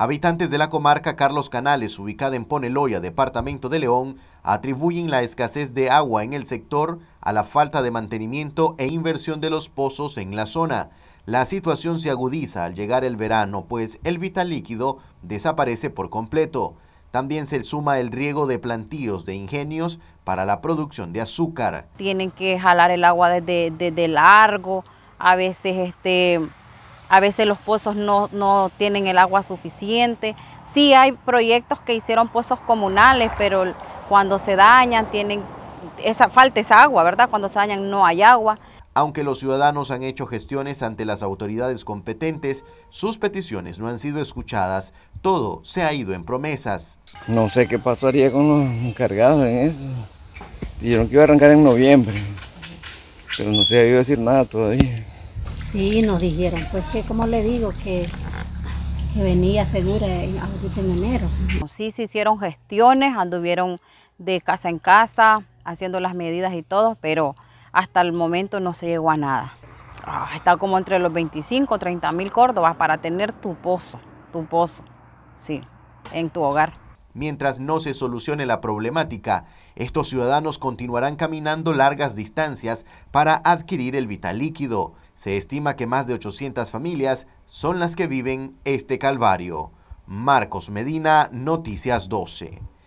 Habitantes de la comarca Carlos Canales, ubicada en Poneloya, departamento de León, atribuyen la escasez de agua en el sector a la falta de mantenimiento e inversión de los pozos en la zona. La situación se agudiza al llegar el verano, pues el vital líquido desaparece por completo. También se suma el riego de plantíos de ingenios para la producción de azúcar. Tienen que jalar el agua desde, desde largo, a veces este a veces los pozos no, tienen el agua suficiente. Sí hay proyectos que hicieron pozos comunales, pero cuando se dañan tienen esa falta esa agua, ¿verdad? Cuando se dañan no hay agua. Aunque los ciudadanos han hecho gestiones ante las autoridades competentes, sus peticiones no han sido escuchadas. Todo se ha ido en promesas. No sé qué pasaría con los encargados en eso. Dijeron que iba a arrancar en noviembre, pero no se ha ido a decir nada todavía. Sí, nos dijeron, pues que como le digo, que, que venía segura en, ahorita en enero. Sí, se hicieron gestiones, anduvieron de casa en casa, haciendo las medidas y todo, pero hasta el momento no se llegó a nada. Ah, está como entre los 25, 30 mil córdobas para tener tu pozo, tu pozo, sí, en tu hogar. Mientras no se solucione la problemática, estos ciudadanos continuarán caminando largas distancias para adquirir el vital líquido. Se estima que más de 800 familias son las que viven este calvario. Marcos Medina, Noticias 12.